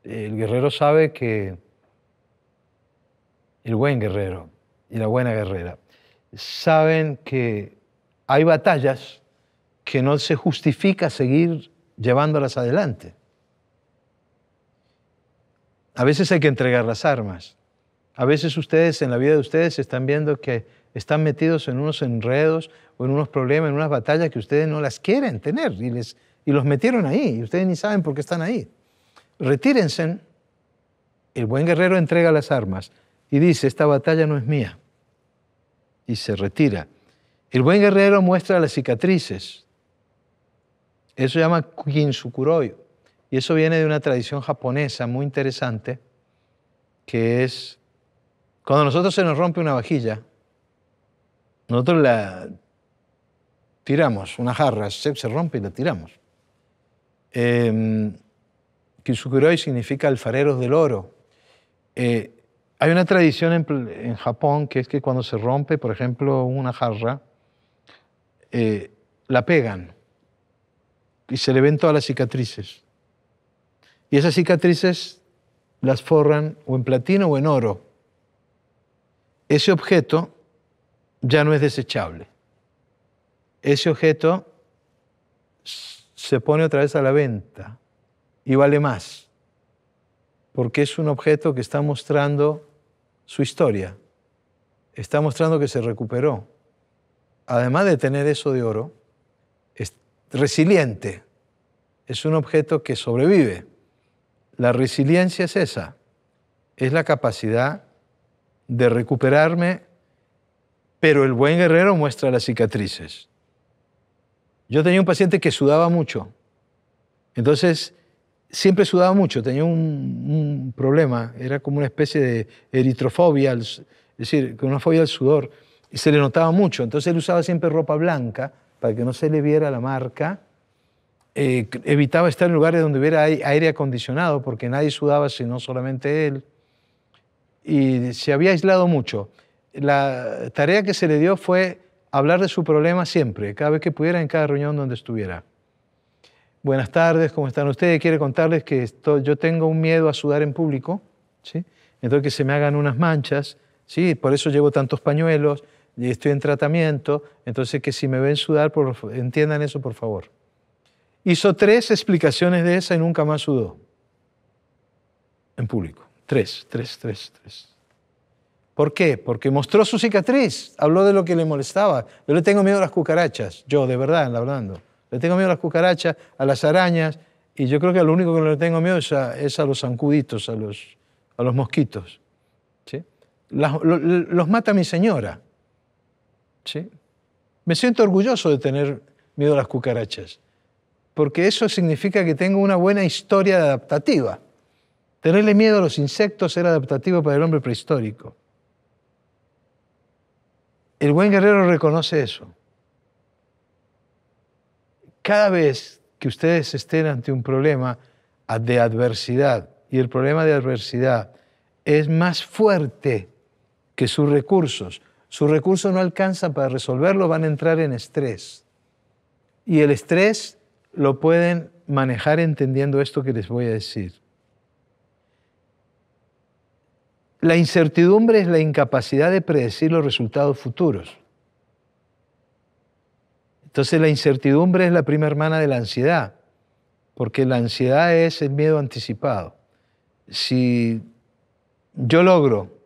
el guerrero sabe que, el buen guerrero y la buena guerrera, saben que hay batallas que no se justifica seguir llevándolas adelante. A veces hay que entregar las armas. A veces ustedes en la vida de ustedes están viendo que están metidos en unos enredos o en unos problemas, en unas batallas que ustedes no las quieren tener y, les, y los metieron ahí y ustedes ni saben por qué están ahí. Retírense. El buen guerrero entrega las armas y dice, esta batalla no es mía. Y se retira. El buen guerrero muestra las cicatrices. Eso se llama kintsukuroi. Y eso viene de una tradición japonesa muy interesante, que es cuando a nosotros se nos rompe una vajilla, nosotros la tiramos, una jarra se, se rompe y la tiramos. Eh, significa alfareros del oro. Eh, hay una tradición en, en, Japón que es que cuando se rompe, por ejemplo, una jarra, eh, la pegan y se le ven todas las cicatrices. Y esas cicatrices las forran o en platino o en oro. Ese objeto ya no es desechable. Ese objeto se pone otra vez a la venta y vale más, porque es un objeto que está mostrando su historia, está mostrando que se recuperó. Además de tener eso de oro, es resiliente, es un objeto que sobrevive. La resiliencia es esa, es la capacidad de recuperarme pero el buen guerrero muestra las cicatrices. Yo tenía un paciente que sudaba mucho, entonces siempre sudaba mucho, tenía un, problema, era como una especie de eritrofobia, es decir, con una fobia al sudor, y se le notaba mucho, entonces él usaba siempre ropa blanca para que no se le viera la marca. Eh, evitaba estar en lugares donde hubiera aire acondicionado porque nadie sudaba sino solamente él. Y se había aislado mucho la tarea que se le dio fue hablar de su problema siempre, cada vez que pudiera, en cada reunión donde estuviera. Buenas tardes, ¿cómo están ustedes? Quiero contarles que yo tengo un miedo a sudar en público, ¿sí? entonces que se me hagan unas manchas, ¿sí? por eso llevo tantos pañuelos y estoy en tratamiento, entonces que si me ven sudar, entiendan eso por favor. Hizo tres explicaciones de esa y nunca más sudó en público. Tres, tres, tres, tres. ¿Por qué? Porque mostró su cicatriz, habló de lo que le molestaba. Yo le tengo miedo a las cucarachas, yo de verdad, hablando. Le tengo miedo a las cucarachas, a las arañas, y yo creo que lo único que le tengo miedo es a, los zancuditos, a los, a los mosquitos. los mata mi señora. Me siento orgulloso de tener miedo a las cucarachas, porque eso significa que tengo una buena historia adaptativa. Tenerle miedo a los insectos era adaptativo para el hombre prehistórico. El buen guerrero reconoce eso. Cada vez que ustedes estén ante un problema de adversidad, y el problema de adversidad es más fuerte que sus recursos, sus recursos no alcanzan para resolverlo, van a entrar en estrés. Y el estrés lo pueden manejar entendiendo esto que les voy a decir. La incertidumbre es la incapacidad de predecir los resultados futuros. Entonces la incertidumbre es la prima hermana de la ansiedad, porque la ansiedad es el miedo anticipado. Si yo logro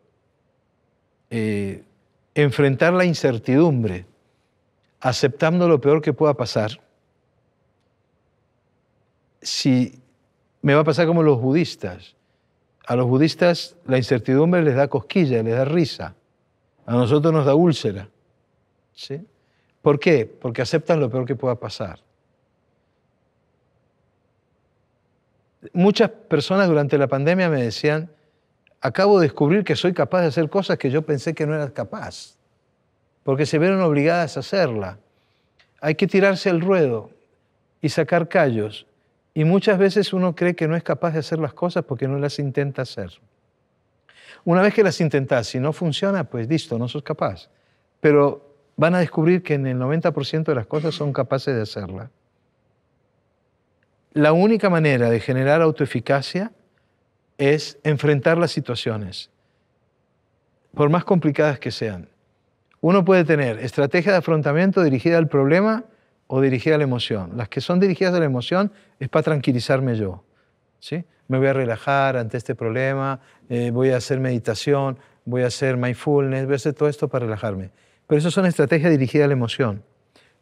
eh, enfrentar la incertidumbre aceptando lo peor que pueda pasar, si me va a pasar como los budistas, a los budistas la incertidumbre les da cosquilla, les da risa. A nosotros nos da úlcera. ¿Sí? ¿Por qué? Porque aceptan lo peor que pueda pasar. Muchas personas durante la pandemia me decían, acabo de descubrir que soy capaz de hacer cosas que yo pensé que no era capaz, porque se vieron obligadas a hacerla. Hay que tirarse el ruedo y sacar callos. Y muchas veces uno cree que no es capaz de hacer las cosas porque no las intenta hacer. Una vez que las intentas, si no funciona, pues listo, no sos capaz. Pero van a descubrir que en el 90% de las cosas son capaces de hacerla. La única manera de generar autoeficacia es enfrentar las situaciones, por más complicadas que sean. Uno puede tener estrategia de afrontamiento dirigida al problema o dirigida a la emoción. Las que son dirigidas a la emoción es para tranquilizarme yo. ¿sí? Me voy a relajar ante este problema, eh, voy a hacer meditación, voy a hacer mindfulness, voy a hacer todo esto para relajarme. Pero eso son estrategias dirigidas a la emoción.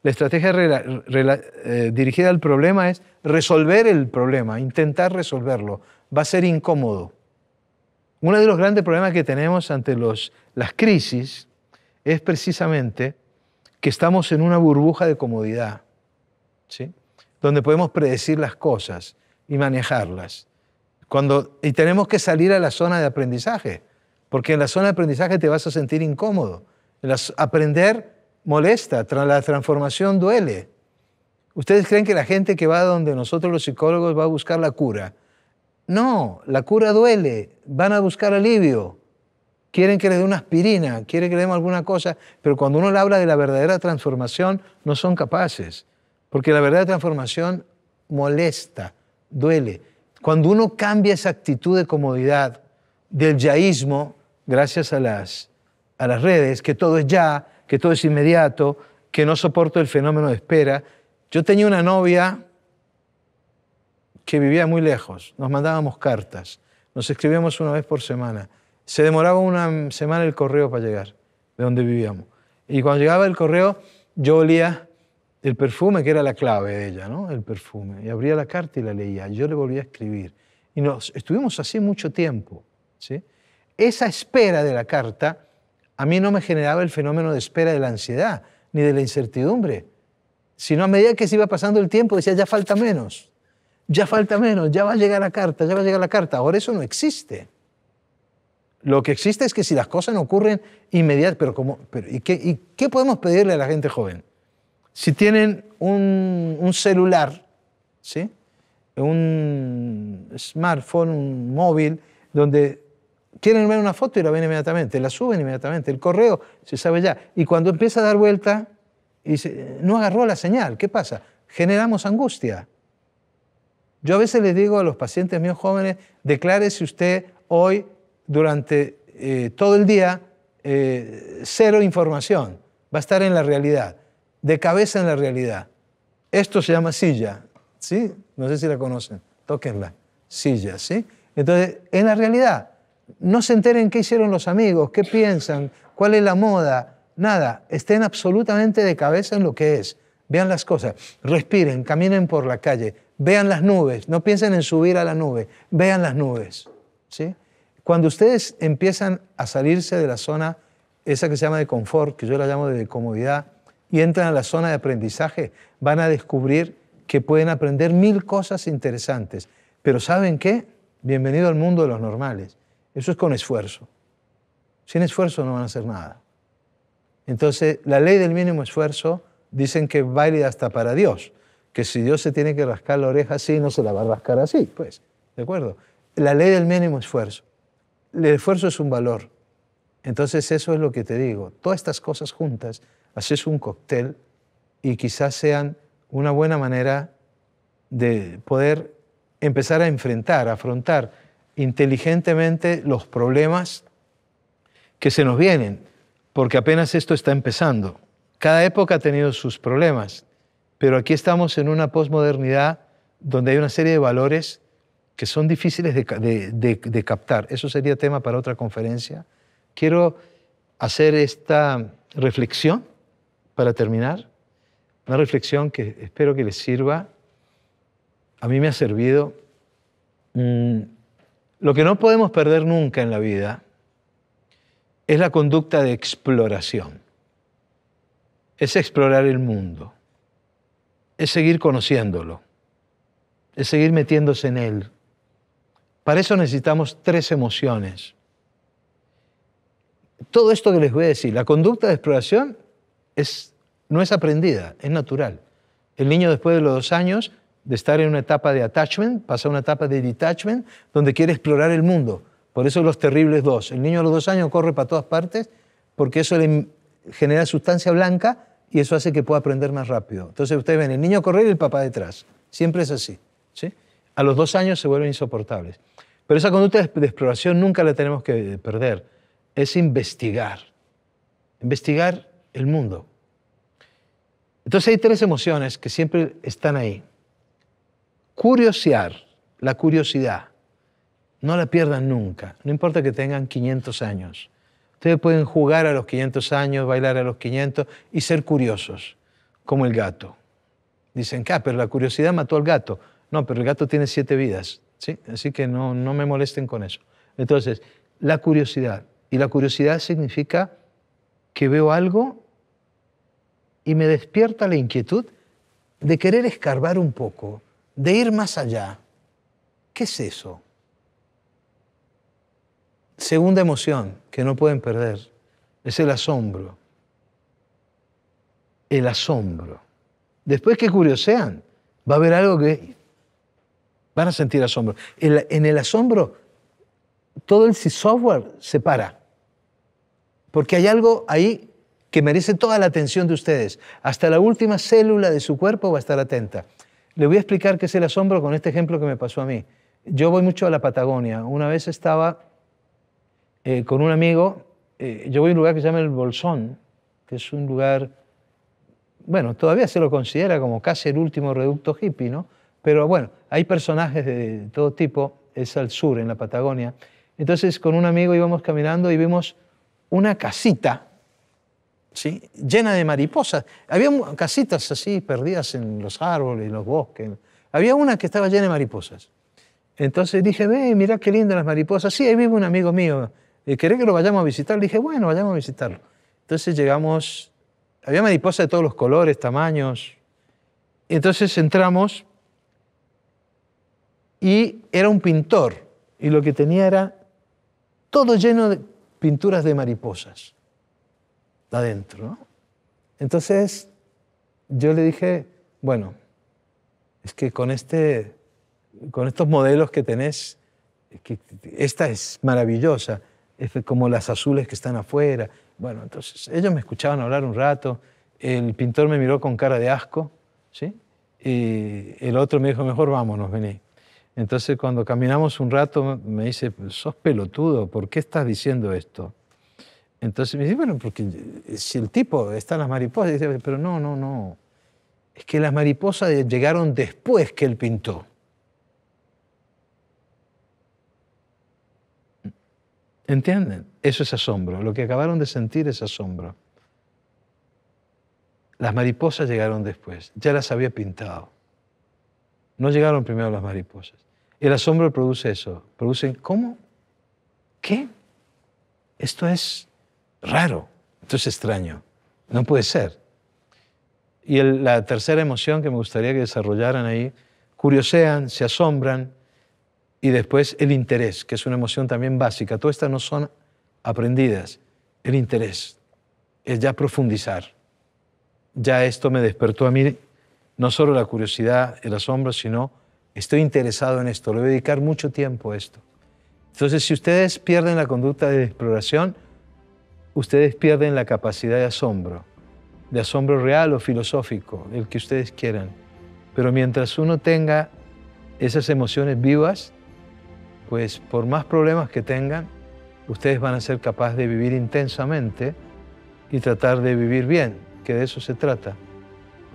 La estrategia eh, dirigida al problema es resolver el problema, intentar resolverlo. Va a ser incómodo. Uno de los grandes problemas que tenemos ante los, las crisis es precisamente que estamos en una burbuja de comodidad, ¿sí? donde podemos predecir las cosas y manejarlas. Cuando, y tenemos que salir a la zona de aprendizaje, porque en la zona de aprendizaje te vas a sentir incómodo. aprender molesta, la transformación duele. ¿Ustedes creen que la gente que va donde nosotros los psicólogos va a buscar la cura? No, la cura duele, van a buscar alivio quieren que les dé una aspirina, quieren que les demos alguna cosa, pero cuando uno le habla de la verdadera transformación, no son capaces, porque la verdadera transformación molesta, duele. Cuando uno cambia esa actitud de comodidad, del yaísmo, gracias a las, a las redes, que todo es ya, que todo es inmediato, que no soporto el fenómeno de espera. Yo tenía una novia que vivía muy lejos, nos mandábamos cartas, nos escribíamos una vez por semana. Se demoraba una semana el correo para llegar, de donde vivíamos. Y cuando llegaba el correo, yo olía el perfume, que era la clave de ella, ¿no? El perfume. Y abría la carta y la leía. Y yo le volvía a escribir. Y nos estuvimos así mucho tiempo, ¿sí? Esa espera de la carta a mí no me generaba el fenómeno de espera de la ansiedad ni de la incertidumbre, sino a medida que se iba pasando el tiempo decía, ya falta menos, ya falta menos, ya va a llegar la carta, ya va a llegar la carta. Ahora eso no existe. Lo que existe es que si las cosas no ocurren inmediatamente, pero, como, ¿y, qué, qué, podemos pedirle a la gente joven? Si tienen un, celular, ¿sí? un smartphone, un móvil, donde quieren ver una foto y la ven inmediatamente, la suben inmediatamente, el correo se sabe ya. Y cuando empieza a dar vuelta, no agarró la señal, ¿qué pasa? Generamos angustia. Yo a veces les digo a los pacientes míos jóvenes, si usted hoy durante eh, todo el día eh, cero información, va a estar en la realidad, de cabeza en la realidad. Esto se llama silla, ¿sí? No sé si la conocen, tóquenla, silla, ¿sí? Entonces, en la realidad, no se enteren qué hicieron los amigos, qué piensan, cuál es la moda, nada, estén absolutamente de cabeza en lo que es, vean las cosas, respiren, caminen por la calle, vean las nubes, no piensen en subir a la nube, vean las nubes, ¿sí? Cuando ustedes empiezan a salirse de la zona, esa que se llama de confort, que yo la llamo de comodidad, y entran a la zona de aprendizaje, van a descubrir que pueden aprender mil cosas interesantes. Pero ¿saben qué? Bienvenido al mundo de los normales. Eso es con esfuerzo. Sin esfuerzo no van a hacer nada. Entonces, la ley del mínimo esfuerzo dicen que es válida hasta para Dios, que si Dios se tiene que rascar la oreja así, no se la va a rascar así, pues, ¿de acuerdo? La ley del mínimo esfuerzo el esfuerzo es un valor. Entonces eso es lo que te digo. Todas estas cosas juntas, haces un cóctel y quizás sean una buena manera de poder empezar a enfrentar, afrontar inteligentemente los problemas que se nos vienen, porque apenas esto está empezando. Cada época ha tenido sus problemas, pero aquí estamos en una posmodernidad donde hay una serie de valores que son difíciles de, captar. Eso sería tema para otra conferencia. Quiero hacer esta reflexión para terminar, una reflexión que espero que les sirva. A mí me ha servido. Mm, lo que no podemos perder nunca en la vida es la conducta de exploración. Es explorar el mundo. Es seguir conociéndolo. Es seguir metiéndose en él, para eso necesitamos tres emociones. Todo esto que les voy a decir, la conducta de exploración no es aprendida, es natural. El niño después de los dos años de estar en una etapa de attachment, pasa a una etapa de detachment, donde quiere explorar el mundo. Por eso los terribles dos. El niño a los dos años corre para todas partes porque eso le genera sustancia blanca y eso hace que pueda aprender más rápido. Entonces ustedes ven, el niño correr y el papá detrás. Siempre es así. ¿sí? a los dos años se vuelven insoportables. Pero esa conducta de exploración nunca la tenemos que perder. Es investigar. Investigar el mundo. Entonces hay tres emociones que siempre están ahí. Curiosear, la curiosidad. No la pierdan nunca. No importa que tengan 500 años. Ustedes pueden jugar a los 500 años, bailar a los 500 y ser curiosos, como el gato. Dicen, pero la curiosidad mató al gato. No, pero el gato tiene siete vidas, Así que no me molesten con eso. Entonces, la curiosidad. Y la curiosidad significa que veo algo y me despierta la inquietud de querer escarbar un poco, de ir más allá. ¿Qué es eso? Segunda emoción que no pueden perder es el asombro. El asombro. Después que curiosean, va a haber algo que Van a sentir asombro. En, el asombro, todo el software se para. Porque hay algo ahí que merece toda la atención de ustedes. Hasta la última célula de su cuerpo va a estar atenta. Le voy a explicar qué es el asombro con este ejemplo que me pasó a mí. Yo voy mucho a la Patagonia. Una vez estaba eh, con un amigo, eh, yo voy a un lugar que se llama el Bolsón, que es un lugar, bueno, todavía se lo considera como casi el último reducto hippie, ¿no? Pero bueno, hay personajes de todo tipo, es al sur, en la Patagonia. Entonces con un amigo íbamos caminando y vimos una casita ¿sí? llena de mariposas. Había casitas así perdidas en los árboles, en los bosques. Había una que estaba llena de mariposas. Entonces dije, ve, mira qué lindas las mariposas. Sí, ahí vive un amigo mío. Eh, ¿Querés que lo vayamos a visitar? Le dije, bueno, vayamos a visitarlo. Entonces llegamos, había mariposas de todos los colores, tamaños. Entonces entramos y era un pintor y lo que tenía era todo lleno de pinturas de mariposas adentro. Entonces yo le dije, bueno, es que con, este, con estos modelos que tenés, esta es maravillosa, es como las azules que están afuera. Bueno, entonces ellos me escuchaban hablar un rato, el pintor me miró con cara de asco, ¿sí? y el otro me dijo, mejor vámonos, vení. Entonces cuando caminamos un rato me dice, sos pelotudo, ¿por qué estás diciendo esto? Entonces me dice, bueno, porque eh, si el tipo está en las mariposas, dice, pero no, no, no. Es que las mariposas llegaron después que él pintó. ¿Entienden? Eso es asombro. Lo que acabaron de sentir es asombro. Las mariposas llegaron después. Ya las había pintado. No llegaron primero las mariposas. El asombro produce eso. Producen, ¿cómo? ¿Qué? Esto es raro, esto es extraño, no puede ser. Y la tercera emoción que me gustaría que desarrollaran ahí, curiosean, se asombran, y después el interés, que es una emoción también básica. Todas estas no son aprendidas. El interés es ya profundizar. Ya esto me despertó a mí no solo la curiosidad, el asombro, sino estoy interesado en esto, le voy a dedicar mucho tiempo a esto. Entonces, si ustedes pierden la conducta de exploración, ustedes pierden la capacidad de asombro, de asombro real o filosófico, el que ustedes quieran. Pero mientras uno tenga esas emociones vivas, pues por más problemas que tengan, ustedes van a ser capaces de vivir intensamente y tratar de vivir bien, que de eso se trata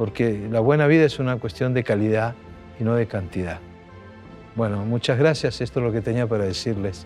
porque la buena vida es una cuestión de calidad y no de cantidad. Bueno, muchas gracias. Esto es lo que tenía para decirles.